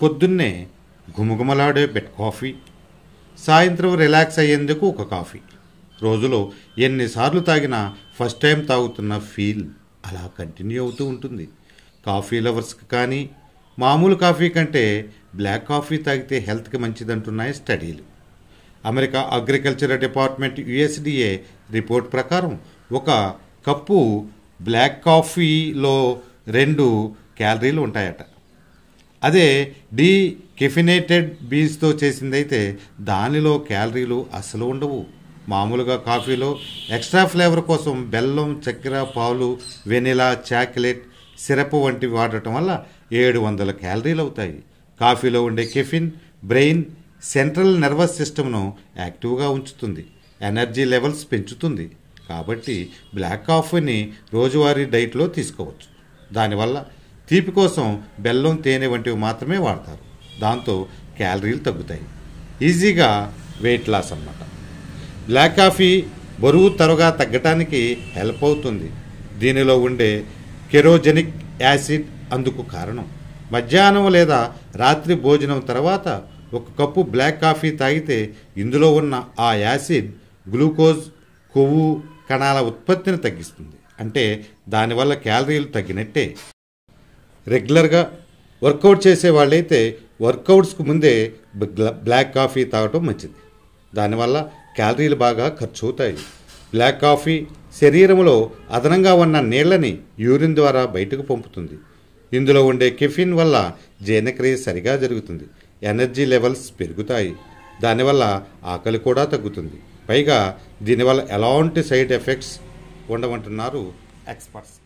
పొద్దున్నే ఘుమఘుమలాడే bet coffee సాయంత్రం రిలాక్స్ అయ్యేందుకు ఒక కాఫీ రోజులో ఎన్నిసార్లు తాగినా ఫస్ట్ టైం తాగుతున్న ఫీల్ అలా కంటిన్యూ అవుతూ ఉంటుంది కాఫీ లవర్స్కి కానీ మామూలు కాఫీ కంటే బ్లాక్ కాఫీ తాగితే హెల్త్కి మంచిదంటున్నాయి స్టడీలు America agriculture department USDA report ప్రకారం ఒక కప్పు బ్లాక్ కాఫీలో రెండు క్యాలరీలు ఉంటాయట అదే డీ కెఫినేటెడ్ బీజ్తో చేసిందైతే దానిలో క్యాలరీలు అసలు ఉండవు మామూలుగా కాఫీలో ఎక్స్ట్రా ఫ్లేవర్ కోసం బెల్లం చక్కెర పాలు వెనిలా చాక్లెట్ సిరప్ వంటివి వాడటం వల్ల ఏడు వందల క్యాలరీలు అవుతాయి కాఫీలో ఉండే కెఫిన్ బ్రెయిన్ సెంట్రల్ నర్వస్ సిస్టమ్ను యాక్టివ్గా ఉంచుతుంది ఎనర్జీ లెవెల్స్ పెంచుతుంది కాబట్టి బ్లాక్ కాఫీని రోజువారీ డైట్లో తీసుకోవచ్చు దానివల్ల తీపి కోసం బెల్లం తేనె వంటివి మాత్రమే వాడతారు దాంతో క్యాలరీలు తగ్గుతాయి ఈజీగా వెయిట్ లాస్ అన్నమాట బ్లాక్ కాఫీ బరువు త్వరగా తగ్గటానికి హెల్ప్ అవుతుంది దీనిలో ఉండే కెరోజెనిక్ యాసిడ్ అందుకు కారణం మధ్యాహ్నం లేదా రాత్రి భోజనం తర్వాత ఒక కప్పు బ్లాక్ కాఫీ తాగితే ఇందులో ఉన్న ఆ యాసిడ్ గ్లూకోజ్ కొవ్వు కణాల ఉత్పత్తిని తగ్గిస్తుంది అంటే దానివల్ల క్యాలరీలు తగ్గినట్టే రెగ్యులర్గా వర్కౌట్ చేసే వాళ్ళైతే వర్కౌట్స్కు ముందే బ్లాక్ కాఫీ తాగటం మంచిది దానివల్ల క్యాలరీలు బాగా ఖర్చు అవుతాయి బ్లాక్ కాఫీ శరీరంలో అదనంగా ఉన్న నీళ్ళని యూరిన్ ద్వారా బయటకు పంపుతుంది ఇందులో ఉండే కెఫిన్ వల్ల జీర్ణక్రియ సరిగా జరుగుతుంది ఎనర్జీ లెవెల్స్ పెరుగుతాయి దానివల్ల ఆకలి కూడా తగ్గుతుంది పైగా దీనివల్ల ఎలాంటి సైడ్ ఎఫెక్ట్స్ ఉండమంటున్నారు ఎక్స్పర్ట్స్